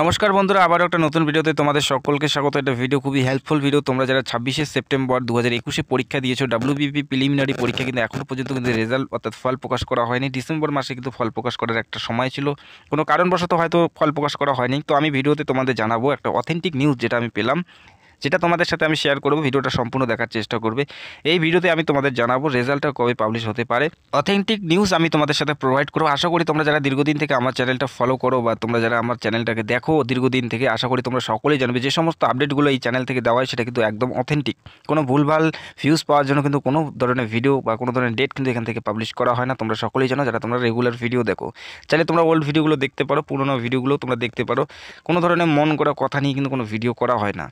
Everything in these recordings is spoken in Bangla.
নমস্কার বন্ধুরা আবার একটা নতুন ভিডিওতে তোমাদের সকলকে স্বাগত একটা ভিডিও খুবই হেল্পফুল ভিডিও তোমরা যারা ছাব্বিশে সেপ্টেম্বর দু হাজার একুশে পরীক্ষা দিয়েছো ডাব্লিউবিপি প্রিলিমিনারি পরীক্ষা কিন্তু এখনও পর্যন্ত কিন্তু রেজাল্ট অর্থাৎ ফল প্রকাশ করা হয়নি ডিসেম্বর মাসে কিন্তু ফল প্রকাশ করার একটা সময় ছিল কোনো কারণবশত হয়তো ফল প্রকাশ করা হয়নি তো আমি ভিডিওতে তোমাদের জানাবো একটা অথেন্টিক নিউজ যেটা আমি পেলাম যেটা তোমাদের সাথে আমি শেয়ার করব ভিডিওটা সম্পূর্ণ দেখার চেষ্টা করবে এই ভিডিওতে আমি তোমাদের জানাবো রেজাল্টটা কবে পাবলিশ হতে পারে অথেন্টিক নিউজ আমি তোমাদের সাথে প্রোভাইড করবো আশা করি তোমরা যারা দীর্ঘদিন থেকে আমার চ্যানেলটা ফলো করো বা তোমরা যারা আমার চ্যানেলটাকে দেখো দীর্ঘদিন থেকে আশা করি তোমরা সকলেই জানবে যে সমস্ত আপডেটগুলো এই চ্যানেল থেকে দেওয়া হয় সেটা কিন্তু একদম অথেন্টিক কোনো ভুলভাল ভিউজ পাওয়ার জন্য কিন্তু কোনো ধরনের ভিডিও বা কোনো ধরনের ডেট কিন্তু এখান থেকে পাবলিশ করা হয় না তোমরা সকলেই জানো যারা তোমরা রেগুলার ভিডিও দেখো চাইলে তোমরা ওল্ড ভিডিওগুলো দেখতে পারো পুরোনো ভিডিওগুলো তোমরা দেখতে পারো কোনো ধরনের মন করা কথা নিয়ে কিন্তু কোনো ভিডিও করা হয় না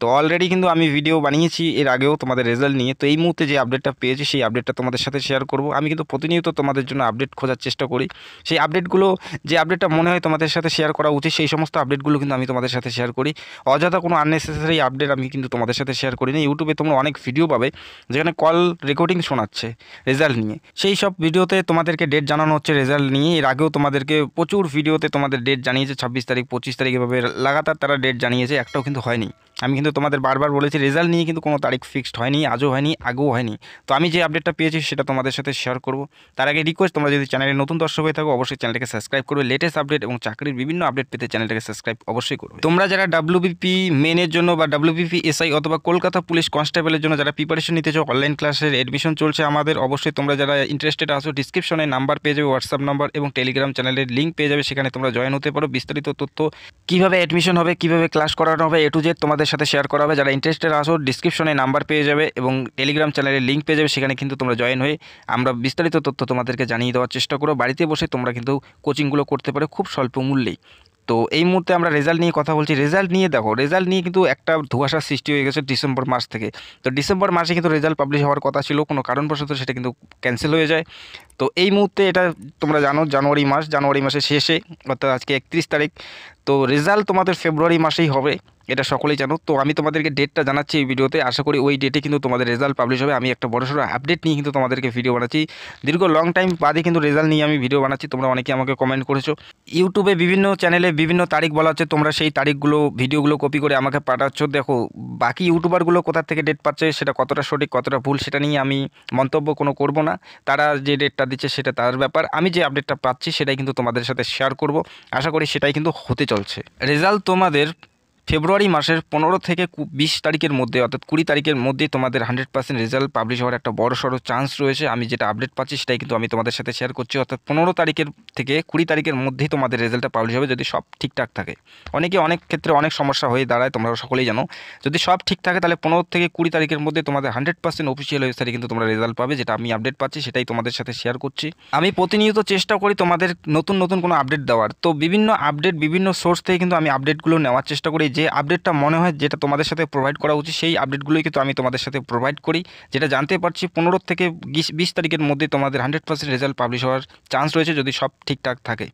তো অলরেডি কিন্তু আমি ভিডিও বানিয়েছি এর আগেও তোমাদের রেজাল্ট নিয়ে তো এই মুহূর্তে যে আপডেটটা পেয়েছি সেই আপডেটটা তোমাদের সাথে শেয়ার করব আমি কিন্তু প্রতিনিয়ত তোমাদের জন্য আপডেট খোঁজার চেষ্টা করি সেই আপডেটগুলো যে আপডেটটা মনে হয় তোমাদের সাথে শেয়ার করা উচিত সেই সমস্ত আপডেটগুলো কিন্তু আমি তোমাদের সাথে শেয়ার করি অযথা কোনো আননেসেসারি আপডেট আমি কিন্তু তোমাদের সাথে শেয়ার করি না ইউটিউবে তোমরা অনেক ভিডিও পাবে যেখানে কল রেকর্ডিং শোনাচ্ছে রেজাল্ট নিয়ে সেই সব ভিডিওতে তোমাদেরকে ডেট জানানো হচ্ছে রেজাল্ট নিয়ে এর আগেও তোমাদেরকে প্রচুর ভিডিওতে তোমাদের ডেট জানিয়েছে ছাব্বিশ তারিখ পঁচিশ তারিখ এভাবে লাগাতার তারা ডেট জানিয়েছে একটাও কিন্তু হয়নি আমি কিন্তু কিন্তু তোমাদের বারবার বলেছি রেজাল্ট নিয়ে কিন্তু কোনো তারিখ ফিক্সড হয়নি আজও হয়নি আগেও হয়নি তো আমি যে আপডেটটা পেয়েছি সেটা তোমাদের সাথে শেয়ার করব তার আগে রিকোয়েস্ট তোমরা যদি চ্যানেলে নতুন দর্শক হয়ে থাকো অবশ্যই চ্যানেলটাকে সাবস্ক্রাইব করবে লেটেস্ট আপডেট এবং চাকরির বিভিন্ন আপডেট পেতে চ্যানেলটাকে সাবস্ক্রাইব অবশ্যই করবে তোমরা যারা ডাব্লিউবিপি মেনের জন্য বা ডাব্লিউবিপি এসআই অথবা কলকাতা পুলিশ কনস্টেবলের জন্য যারা প্রিপারেশন নিতে চাও অনলাইন ক্লাসের এডমিশন চলছে আমাদের অবশ্যই তোমরা যারা ইন্টারেস্টেড আছো ডিসক্রিপশনে নাম্বার পেয়ে যাবে হোয়াটসঅ্যাপ নাম্বার এবং টেলিগ্রাম চ্যানেলের লিঙ্ক পেয়ে যাবে সেখানে তোমরা জয়েন হতে পারো বিস্তারিত তথ্য কীভাবে অ্যাডমিশন হবে কীভাবে ক্লাস করানো হবে এ টু জেড তোমাদের সাথে শেয়ার করা হবে যারা ইন্টারেস্টেড আসো ডিসক্রিপশনে নাম্বার পেয়ে যাবে এবং টেলিগ্রাম চ্যানেলের লিঙ্ক পেয়ে যাবে সেখানে কিন্তু তোমরা জয়েন হয়ে আমরা বিস্তারিত তথ্য তোমাদেরকে জানিয়ে দেওয়ার চেষ্টা করো বাড়িতে বসে তোমরা কিন্তু কোচিংগুলো করতে পারো খুব স্বল্প মূল্যেই তো এই মুহূর্তে আমরা রেজাল্ট নিয়ে কথা বলছি রেজাল্ট নিয়ে দেখো রেজাল্ট নিয়ে কিন্তু একটা ধুয়াশার সৃষ্টি হয়ে গেছে ডিসেম্বর মাস থেকে তো ডিসেম্বর মাসে কিন্তু রেজাল্ট পাবলিশ হওয়ার কথা ছিল কোনো কারণবশত সেটা কিন্তু ক্যান্সেল হয়ে যায় তো এই মুহূর্তে এটা তোমরা জানো জানুয়ারি মাস জানুয়ারি মাসের শেষে অর্থাৎ আজকে একত্রিশ তারিখ তো রেজাল্ট তোমাদের ফেব্রুয়ারি মাসেই হবে এটা সকলেই জানো তো আমি তোমাদেরকে ডেটটা জানাচ্ছি এই ভিডিওতে আশা করি ওই ডেটে কিন্তু তোমাদের রেজাল্ট পাবলিশ হবে আমি একটা বড়সড় আপডেট নিয়ে কিন্তু তোমাদেরকে ভিডিও বানাচ্ছি দীর্ঘ লং টাইম বাদে কিন্তু রেজাল্ট নিয়ে আমি ভিডিও বানাচ্ছি তোমরা অনেকে আমাকে কমেন্ট করেছো ইউটিউবে বিভিন্ন চ্যানেলে বিভিন্ন তারিখ বলা হচ্ছে তোমরা সেই তারিখগুলো ভিডিওগুলো কপি করে আমাকে পাঠাচ্ছ দেখো বাকি ইউটিউবারগুলো কোথা থেকে ডেট পাচ্ছে সেটা কতটা সঠিক কতটা ভুল সেটা নিয়ে আমি মন্তব্য কোনো করব না তারা যে ডেটটা দিচ্ছে সেটা তার ব্যাপার আমি যে আপডেটটা পাচ্ছি সেটাই কিন্তু তোমাদের সাথে শেয়ার করব আশা করি সেটাই কিন্তু হতে চলছে রেজাল্ট তোমাদের ফেব্রুয়ারি মাসের পনেরো থেকে বিশ তারিখের মধ্যে অর্থাৎ কুড়ি তারিখের মধ্যে তোমাদের হান্ড্রেড পার্সেন্ট রেজাল্ট পাবলিশ হওয়ার একটা বড় সড়ো চান্স রয়েছে আমি যেটা আপডেট পাচ্ছি সেটাই কিন্তু আমি তোমাদের সাথে শেয়ার করছি অর্থাৎ পনেরো তারিখের থেকে কুড়ি তারিখের মধ্যেই তোমাদের রেজাল্টটা পাবলিশ হবে যদি সব ঠিকঠাক থাকে অনেকে অনেক ক্ষেত্রে অনেক সমস্যা হয়ে দাঁড়ায় তোমরা সকলেই জানো যদি সব ঠিক থাকে তাহলে পনেরো থেকে কুড়ি তারিখের মধ্যে তোমাদের হান্ড্রেড পার্সেন্ট অফিসিয়াল ওয়েবসাইটে কিন্তু তোমরা রেজাল্ট পাবে যেটা আমি আপডেট পাচ্ছি সেটাই তোমাদের সাথে শেয়ার করছি আমি প্রতিনিয়ত চেষ্টা করি তোমাদের নতুন নতুন কোনো আপডেট দেওয়ার তো বিভিন্ন আপডেট বিভিন্ন সোর্স থেকে কিন্তু আমি আপডেটগুলো নেওয়ার চেষ্টা করি যে আপডেটটা মনে হয় যেটা তোমাদের সাথে প্রোভাইড করা উচিত সেই আপডেটগুলোই কিন্তু আমি তোমাদের সাথে প্রোভাইড করি যেটা জানতে পারছি পনেরো থেকে বিশ তারিখের মধ্যে তোমাদের হান্ড্রেড পার্সেন্ট রেজাল্ট পাবলিশ হওয়ার চান্স রয়েছে যদি সব ঠিকঠাক থাকে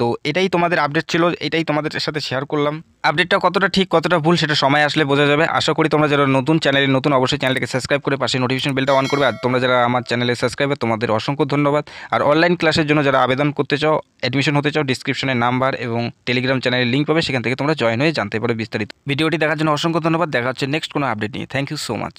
তো এটাই তোমাদের আপডেট ছিল এটাই তোমাদের সাথে শেয়ার করলাম আপডেটটা কতটা ঠিক কতটা ভুল সেটা সময় আসলে বোঝা যাবে আশা করি তোমরা যারা নতুন চ্যানেলে নতুন অবশ্যই চ্যানেলকে সাবস্ক্রাইব করে পাশে নোটিফিকেশন বেলটা অন করবে আর তোমরা যারা আমার চ্যানেলে সাবস্ক্রাইবে তোমাদের অসংখ্য ধন্যবাদ আর অনলাইন ক্লাসের জন্য যারা আবেদন করতে চাও অ্যাডমিশন হতে চাও ডিসক্রিপশনের নাম্বার এবং টেলিগ্রাম চ্যানেলের লিঙ্ক পাবে সেখান থেকে তোমরা জয়েন হয়ে জানতে পারো বিস্তারিত ভিডিওটি দেখার জন্য অসংখ্য ধন্যবাদ দেখা হচ্ছে নেক্সট কোনো আপডেট নিয়ে থ্যাংক ইউ সো মাচ